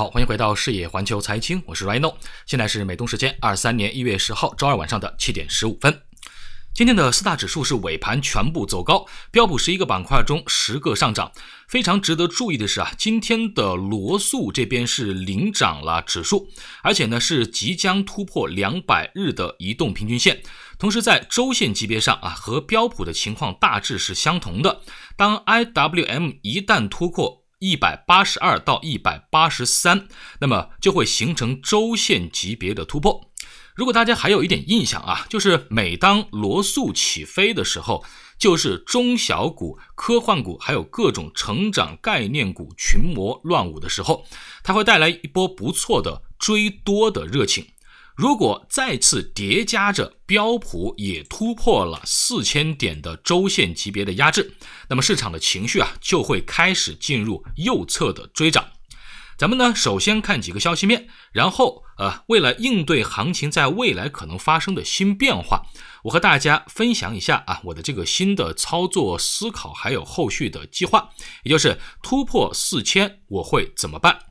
好，欢迎回到视野环球财经，我是 Rino，现在是美东时间二三年一月十号周二晚上的七点十五分。今天的四大指数是尾盘全部走高，标普十一个板块中十个上涨。非常值得注意的是啊，今天的罗素这边是领涨了指数，而且呢是即将突破两百日的移动平均线，同时在周线级别上啊和标普的情况大致是相同的。当 IWM 一旦突破，一百八十二到一百八十三，那么就会形成周线级别的突破。如果大家还有一点印象啊，就是每当罗素起飞的时候，就是中小股、科幻股还有各种成长概念股群魔乱舞的时候，它会带来一波不错的追多的热情。如果再次叠加着标普也突破了四千点的周线级别的压制，那么市场的情绪啊就会开始进入右侧的追涨。咱们呢首先看几个消息面，然后呃，为了应对行情在未来可能发生的新变化，我和大家分享一下啊我的这个新的操作思考还有后续的计划，也就是突破四千我会怎么办。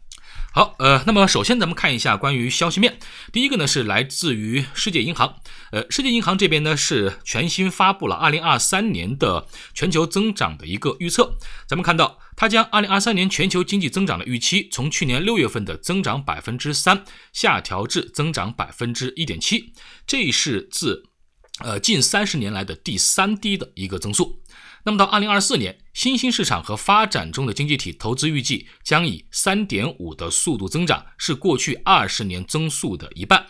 好，呃，那么首先咱们看一下关于消息面，第一个呢是来自于世界银行，呃，世界银行这边呢是全新发布了2023年的全球增长的一个预测，咱们看到它将2023年全球经济增长的预期，从去年六月份的增长百分之三，下调至增长百分之一点七，这是自，呃，近三十年来的第三低的一个增速。那么到二零二四年，新兴市场和发展中的经济体投资预计将以三点五的速度增长，是过去二十年增速的一半。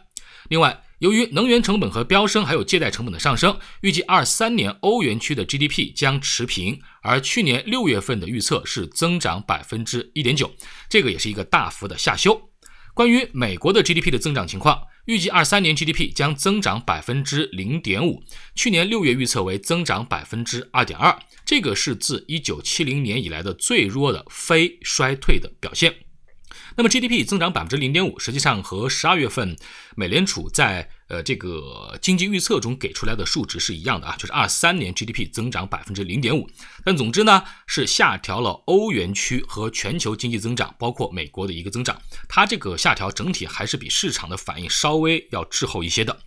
另外，由于能源成本和飙升，还有借贷成本的上升，预计二三年欧元区的 GDP 将持平，而去年六月份的预测是增长百分之一点九，这个也是一个大幅的下修。关于美国的 GDP 的增长情况。预计二三年 GDP 将增长百分之零点五，去年六月预测为增长百分之二点二，这个是自一九七零年以来的最弱的非衰退的表现。那么 GDP 增长百分之零点五，实际上和十二月份美联储在呃这个经济预测中给出来的数值是一样的啊，就是二三年 GDP 增长百分之零点五。但总之呢，是下调了欧元区和全球经济增长，包括美国的一个增长。它这个下调整体还是比市场的反应稍微要滞后一些的。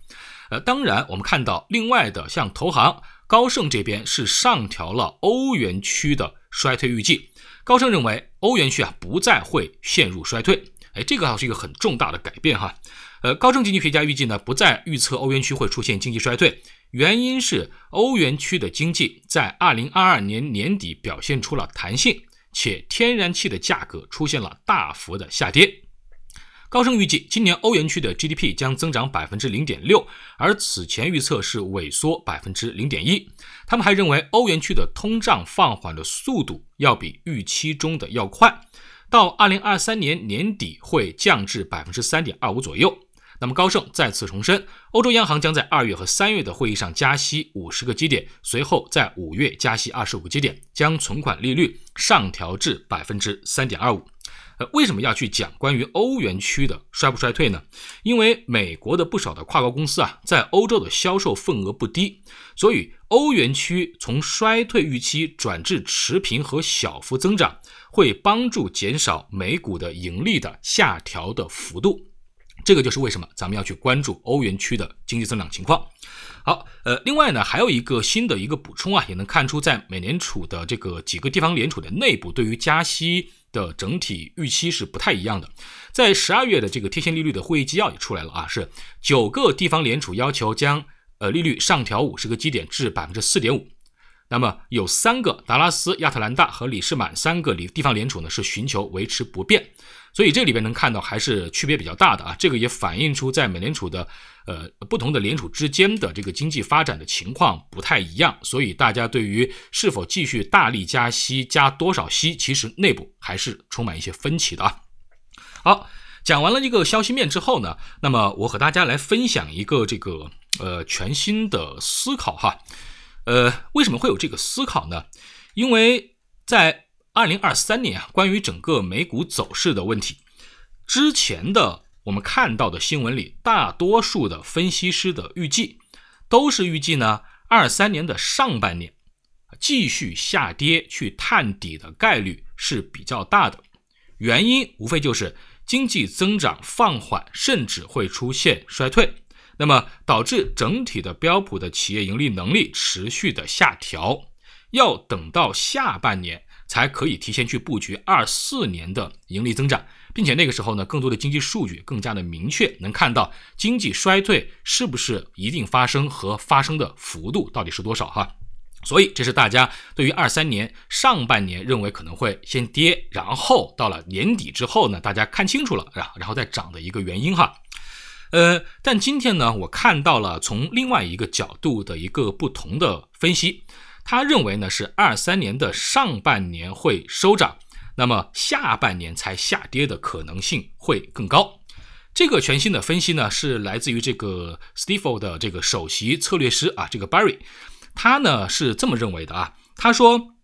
呃，当然我们看到另外的像投行高盛这边是上调了欧元区的衰退预计。高盛认为，欧元区啊不再会陷入衰退，哎，这个还是一个很重大的改变哈。呃，高盛经济学家预计呢，不再预测欧元区会出现经济衰退，原因是欧元区的经济在二零二二年年底表现出了弹性，且天然气的价格出现了大幅的下跌。高盛预计今年欧元区的 GDP 将增长百分之零点六，而此前预测是萎缩百分之零点一。他们还认为，欧元区的通胀放缓的速度要比预期中的要快，到二零二三年年底会降至百分之三点二五左右。那么，高盛再次重申，欧洲央行将在二月和三月的会议上加息五十个基点，随后在五月加息二十五基点，将存款利率上调至百分之三点二五。呃，为什么要去讲关于欧元区的衰不衰退呢？因为美国的不少的跨国公司啊，在欧洲的销售份额不低，所以欧元区从衰退预期转至持平和小幅增长，会帮助减少美股的盈利的下调的幅度。这个就是为什么咱们要去关注欧元区的经济增长情况。好，呃，另外呢，还有一个新的一个补充啊，也能看出在美联储的这个几个地方，联储的内部对于加息的整体预期是不太一样的。在十二月的这个贴现利率的会议纪要也出来了啊，是九个地方联储要求将呃利率上调五十个基点至百分之四点五。那么有三个，达拉斯、亚特兰大和里士满三个里地方联储呢是寻求维持不变。所以这里边能看到还是区别比较大的啊，这个也反映出在美联储的呃不同的联储之间的这个经济发展的情况不太一样，所以大家对于是否继续大力加息、加多少息，其实内部还是充满一些分歧的啊。好，讲完了这个消息面之后呢，那么我和大家来分享一个这个呃全新的思考哈，呃，为什么会有这个思考呢？因为在二零二三年啊，关于整个美股走势的问题，之前的我们看到的新闻里，大多数的分析师的预计，都是预计呢，二三年的上半年继续下跌去探底的概率是比较大的。原因无非就是经济增长放缓，甚至会出现衰退，那么导致整体的标普的企业盈利能力持续的下调，要等到下半年。才可以提前去布局二四年的盈利增长，并且那个时候呢，更多的经济数据更加的明确，能看到经济衰退是不是一定发生和发生的幅度到底是多少哈。所以这是大家对于二三年上半年认为可能会先跌，然后到了年底之后呢，大家看清楚了，然然后再涨的一个原因哈。呃，但今天呢，我看到了从另外一个角度的一个不同的分析。他认为呢，是二三年的上半年会收涨，那么下半年才下跌的可能性会更高。这个全新的分析呢，是来自于这个 s t e f e 的这个首席策略师啊，这个 Barry，他呢是这么认为的啊。他说，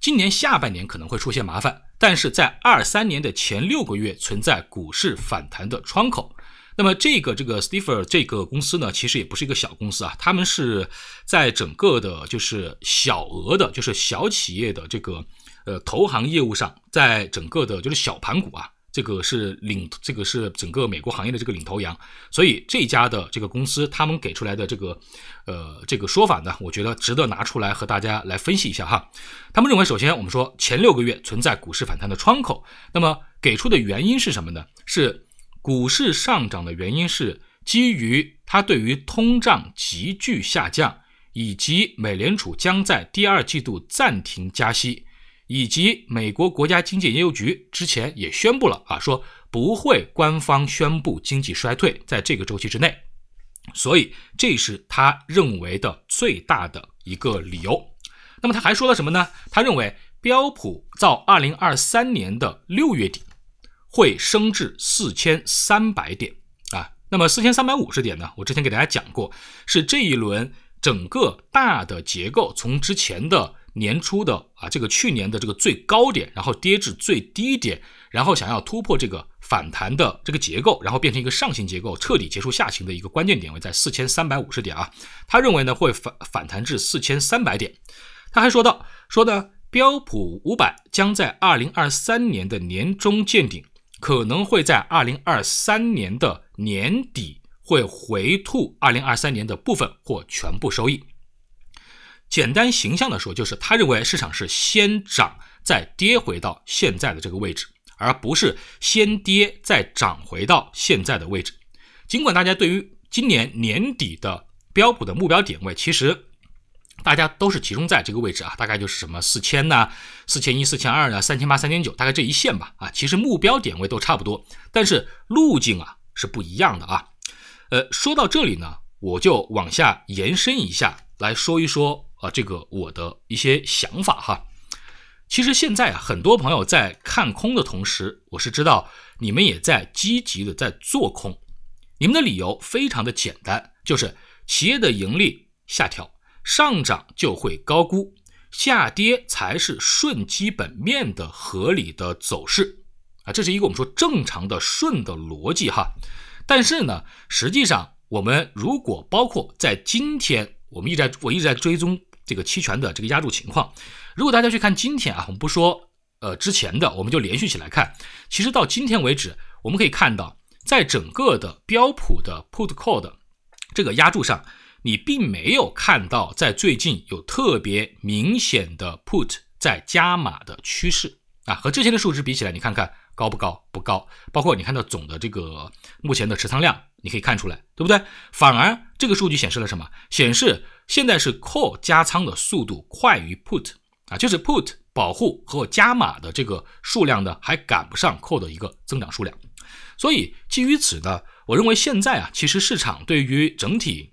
今年下半年可能会出现麻烦，但是在二三年的前六个月存在股市反弹的窗口。那么这个这个 s t e f e r 这个公司呢，其实也不是一个小公司啊，他们是在整个的，就是小额的，就是小企业的这个呃投行业务上，在整个的，就是小盘股啊，这个是领，这个是整个美国行业的这个领头羊，所以这家的这个公司，他们给出来的这个呃这个说法呢，我觉得值得拿出来和大家来分析一下哈。他们认为，首先我们说前六个月存在股市反弹的窗口，那么给出的原因是什么呢？是。股市上涨的原因是基于它对于通胀急剧下降，以及美联储将在第二季度暂停加息，以及美国国家经济研究局之前也宣布了啊，说不会官方宣布经济衰退在这个周期之内，所以这是他认为的最大的一个理由。那么他还说了什么呢？他认为标普到二零二三年的六月底。会升至四千三百点啊。那么四千三百五十点呢？我之前给大家讲过，是这一轮整个大的结构，从之前的年初的啊，这个去年的这个最高点，然后跌至最低点，然后想要突破这个反弹的这个结构，然后变成一个上行结构，彻底结束下行的一个关键点位在四千三百五十点啊。他认为呢会反反弹至四千三百点。他还说到，说呢标普五百将在二零二三年的年中见顶。可能会在二零二三年的年底会回吐二零二三年的部分或全部收益。简单形象的说，就是他认为市场是先涨再跌回到现在的这个位置，而不是先跌再涨回到现在的位置。尽管大家对于今年年底的标普的目标点位，其实。大家都是集中在这个位置啊，大概就是什么四千呐、四千一、四千二呢、三千八、三千九，大概这一线吧。啊，其实目标点位都差不多，但是路径啊是不一样的啊。呃，说到这里呢，我就往下延伸一下来说一说啊，这个我的一些想法哈。其实现在啊，很多朋友在看空的同时，我是知道你们也在积极的在做空，你们的理由非常的简单，就是企业的盈利下调。上涨就会高估，下跌才是顺基本面的合理的走势啊，这是一个我们说正常的顺的逻辑哈。但是呢，实际上我们如果包括在今天，我们一直在我一直在追踪这个期权的这个压注情况。如果大家去看今天啊，我们不说呃之前的，我们就连续起来看，其实到今天为止，我们可以看到，在整个的标普的 Put Call 的这个压注上。你并没有看到在最近有特别明显的 put 在加码的趋势啊，和之前的数值比起来，你看看高不高？不高。包括你看到总的这个目前的持仓量，你可以看出来，对不对？反而这个数据显示了什么？显示现在是 call 加仓的速度快于 put 啊，就是 put 保护和加码的这个数量呢，还赶不上 call 的一个增长数量。所以基于此呢，我认为现在啊，其实市场对于整体。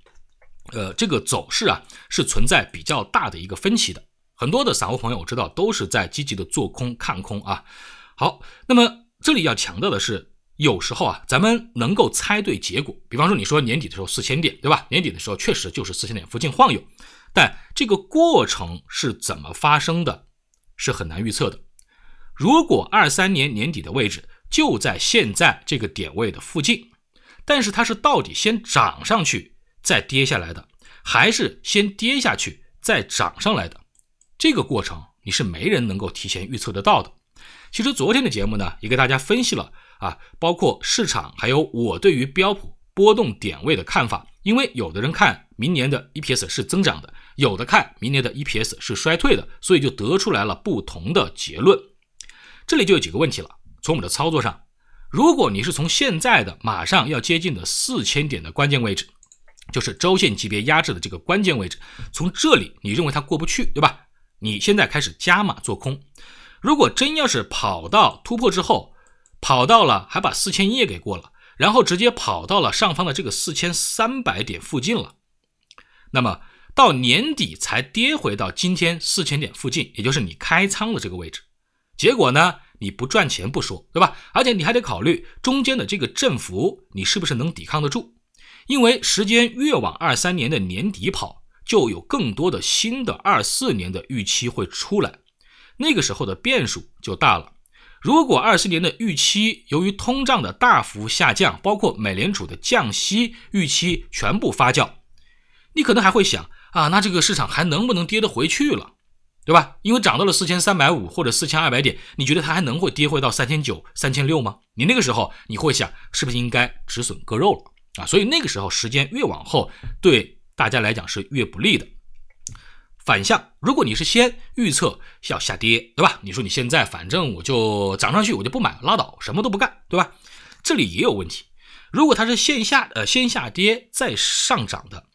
呃，这个走势啊是存在比较大的一个分歧的，很多的散户朋友我知道都是在积极的做空看空啊。好，那么这里要强调的是，有时候啊，咱们能够猜对结果，比方说你说年底的时候四千点，对吧？年底的时候确实就是四千点附近晃悠，但这个过程是怎么发生的，是很难预测的。如果二三年年底的位置就在现在这个点位的附近，但是它是到底先涨上去？再跌下来的，还是先跌下去再涨上来的，这个过程你是没人能够提前预测得到的。其实昨天的节目呢，也给大家分析了啊，包括市场还有我对于标普波动点位的看法。因为有的人看明年的 e P S 是增长的，有的看明年的 e P S 是衰退的，所以就得出来了不同的结论。这里就有几个问题了，从我们的操作上，如果你是从现在的马上要接近的四千点的关键位置。就是周线级别压制的这个关键位置，从这里你认为它过不去，对吧？你现在开始加码做空，如果真要是跑到突破之后，跑到了还把四千一也给过了，然后直接跑到了上方的这个四千三百点附近了，那么到年底才跌回到今天四千点附近，也就是你开仓的这个位置，结果呢，你不赚钱不说，对吧？而且你还得考虑中间的这个振幅，你是不是能抵抗得住？因为时间越往二三年的年底跑，就有更多的新的二四年的预期会出来，那个时候的变数就大了。如果二四年的预期由于通胀的大幅下降，包括美联储的降息预期全部发酵，你可能还会想啊，那这个市场还能不能跌得回去了，对吧？因为涨到了四千三百五或者四千二百点，你觉得它还能会跌回到三千九、三千六吗？你那个时候你会想，是不是应该止损割肉了？啊，所以那个时候时间越往后，对大家来讲是越不利的。反向，如果你是先预测要下跌，对吧？你说你现在反正我就涨上去，我就不买拉倒，什么都不干，对吧？这里也有问题。如果它是线下呃先下跌再上涨的，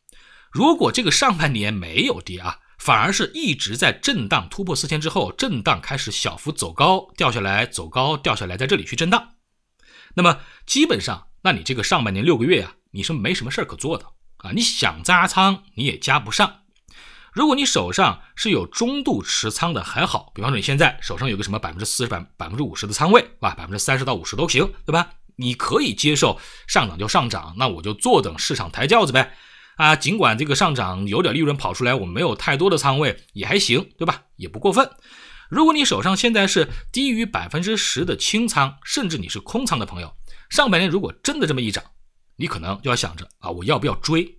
如果这个上半年没有跌啊，反而是一直在震荡，突破四千之后震荡开始小幅走高，掉下来走高掉下来，在这里去震荡，那么基本上。那你这个上半年六个月啊，你是没什么事儿可做的啊！你想加仓你也加不上。如果你手上是有中度持仓的还好，比方说你现在手上有个什么百分之四十、百百分之五十的仓位，是吧？百分之三十到五十都行，对吧？你可以接受上涨就上涨，那我就坐等市场抬轿子呗。啊，尽管这个上涨有点利润跑出来，我没有太多的仓位也还行，对吧？也不过分。如果你手上现在是低于百分之十的清仓，甚至你是空仓的朋友。上半年如果真的这么一涨，你可能就要想着啊，我要不要追？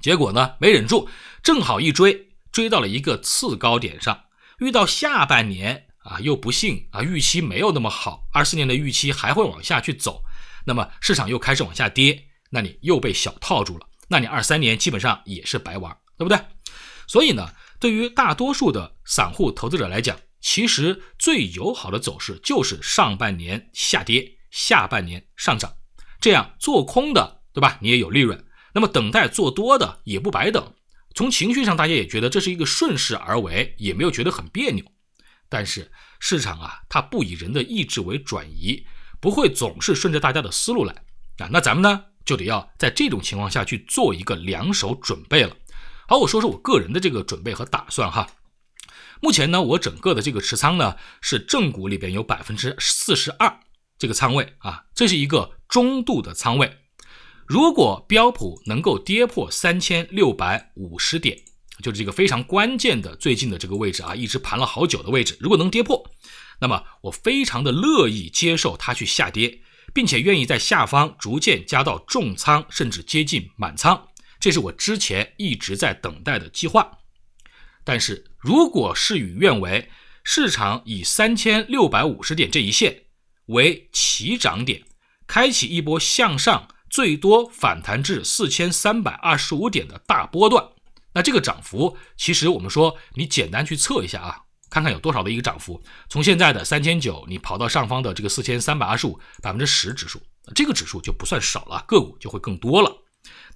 结果呢，没忍住，正好一追，追到了一个次高点上。遇到下半年啊，又不幸啊，预期没有那么好，二四年的预期还会往下去走，那么市场又开始往下跌，那你又被小套住了，那你二三年基本上也是白玩，对不对？所以呢，对于大多数的散户投资者来讲，其实最友好的走势就是上半年下跌。下半年上涨，这样做空的，对吧？你也有利润。那么等待做多的也不白等。从情绪上，大家也觉得这是一个顺势而为，也没有觉得很别扭。但是市场啊，它不以人的意志为转移，不会总是顺着大家的思路来啊。那咱们呢，就得要在这种情况下去做一个两手准备了。好，我说说我个人的这个准备和打算哈。目前呢，我整个的这个持仓呢，是正股里边有百分之四十二。这个仓位啊，这是一个中度的仓位。如果标普能够跌破三千六百五十点，就是这个非常关键的最近的这个位置啊，一直盘了好久的位置。如果能跌破，那么我非常的乐意接受它去下跌，并且愿意在下方逐渐加到重仓，甚至接近满仓。这是我之前一直在等待的计划。但是如果事与愿违，市场以三千六百五十点这一线。为起涨点，开启一波向上，最多反弹至四千三百二十五点的大波段。那这个涨幅，其实我们说，你简单去测一下啊，看看有多少的一个涨幅。从现在的三千九，你跑到上方的这个四千三百二十五，百分之十指数，这个指数就不算少了，个股就会更多了。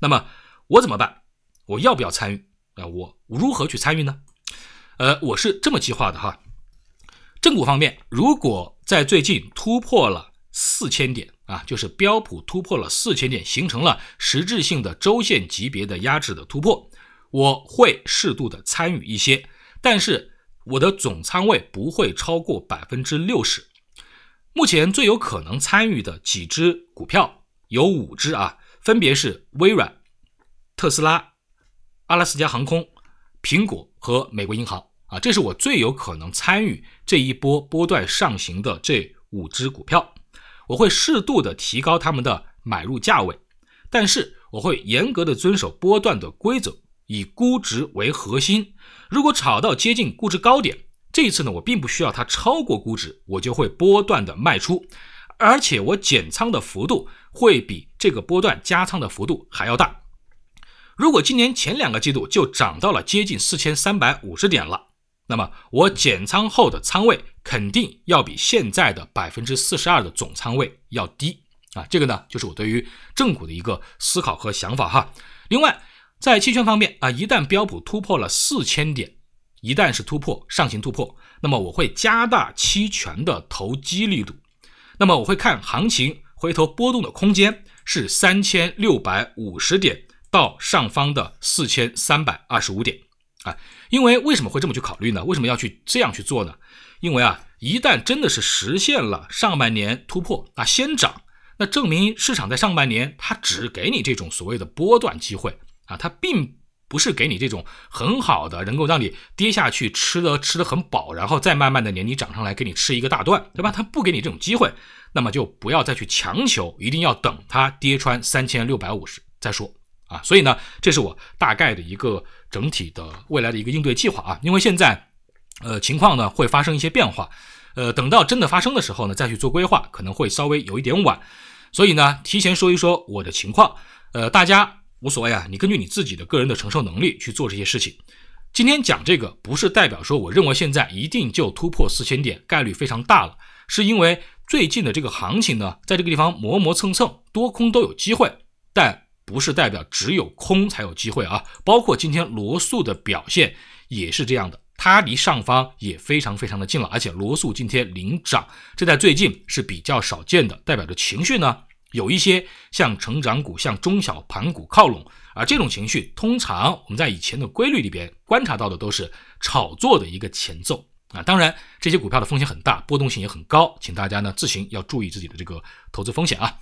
那么我怎么办？我要不要参与？啊，我如何去参与呢？呃，我是这么计划的哈。正股方面，如果在最近突破了四千点啊，就是标普突破了四千点，形成了实质性的周线级别的压制的突破。我会适度的参与一些，但是我的总仓位不会超过百分之六十。目前最有可能参与的几只股票有五只啊，分别是微软、特斯拉、阿拉斯加航空、苹果和美国银行。啊，这是我最有可能参与这一波波段上行的这五只股票，我会适度的提高他们的买入价位，但是我会严格的遵守波段的规则，以估值为核心。如果炒到接近估值高点，这一次呢，我并不需要它超过估值，我就会波段的卖出，而且我减仓的幅度会比这个波段加仓的幅度还要大。如果今年前两个季度就涨到了接近四千三百五十点了。那么我减仓后的仓位肯定要比现在的百分之四十二的总仓位要低啊，这个呢就是我对于正股的一个思考和想法哈。另外在期权方面啊，一旦标普突破了四千点，一旦是突破上行突破，那么我会加大期权的投机力度。那么我会看行情，回头波动的空间是三千六百五十点到上方的四千三百二十五点。啊，因为为什么会这么去考虑呢？为什么要去这样去做呢？因为啊，一旦真的是实现了上半年突破，啊，先涨，那证明市场在上半年它只给你这种所谓的波段机会啊，它并不是给你这种很好的能够让你跌下去吃的吃的很饱，然后再慢慢的连你涨上来给你吃一个大段，对吧？它不给你这种机会，那么就不要再去强求，一定要等它跌穿三千六百五十再说。啊，所以呢，这是我大概的一个整体的未来的一个应对计划啊。因为现在，呃，情况呢会发生一些变化，呃，等到真的发生的时候呢，再去做规划可能会稍微有一点晚，所以呢，提前说一说我的情况。呃，大家无所谓啊，你根据你自己的个人的承受能力去做这些事情。今天讲这个不是代表说我认为现在一定就突破四千点概率非常大了，是因为最近的这个行情呢，在这个地方磨磨蹭蹭，多空都有机会，但。不是代表只有空才有机会啊，包括今天罗素的表现也是这样的，它离上方也非常非常的近了，而且罗素今天领涨，这在最近是比较少见的，代表着情绪呢有一些向成长股、向中小盘股靠拢，而这种情绪通常我们在以前的规律里边观察到的都是炒作的一个前奏啊，当然这些股票的风险很大，波动性也很高，请大家呢自行要注意自己的这个投资风险啊。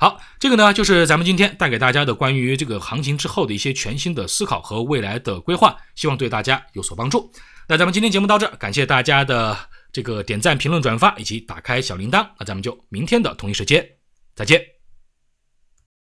好，这个呢，就是咱们今天带给大家的关于这个行情之后的一些全新的思考和未来的规划，希望对大家有所帮助。那咱们今天节目到这，感谢大家的这个点赞、评论、转发，以及打开小铃铛。那咱们就明天的同一时间再见。